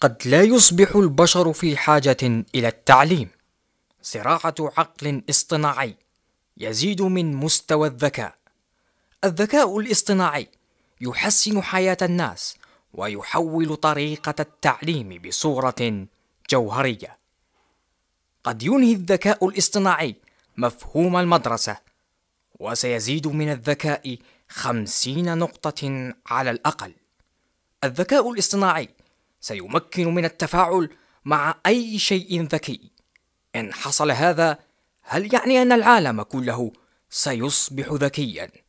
قد لا يصبح البشر في حاجة إلى التعليم زراعة عقل اصطناعي يزيد من مستوى الذكاء الذكاء الاصطناعي يحسن حياة الناس ويحول طريقة التعليم بصورة جوهرية قد ينهي الذكاء الاصطناعي مفهوم المدرسة وسيزيد من الذكاء خمسين نقطة على الأقل الذكاء الاصطناعي سيمكن من التفاعل مع أي شيء ذكي. إن حصل هذا، هل يعني أن العالم كله سيصبح ذكيًا؟